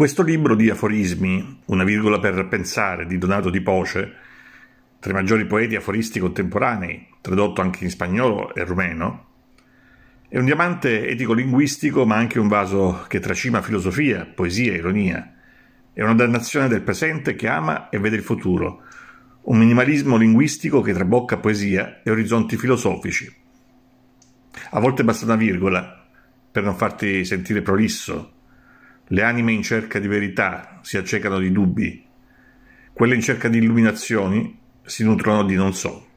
Questo libro di aforismi, Una virgola per pensare di Donato Di Poce, tra i maggiori poeti aforisti contemporanei, tradotto anche in spagnolo e rumeno, è un diamante etico-linguistico ma anche un vaso che tracima filosofia, poesia, ironia. È una dannazione del presente che ama e vede il futuro, un minimalismo linguistico che trabocca poesia e orizzonti filosofici. A volte basta una virgola per non farti sentire prolisso, le anime in cerca di verità si accecano di dubbi, quelle in cerca di illuminazioni si nutrono di non so.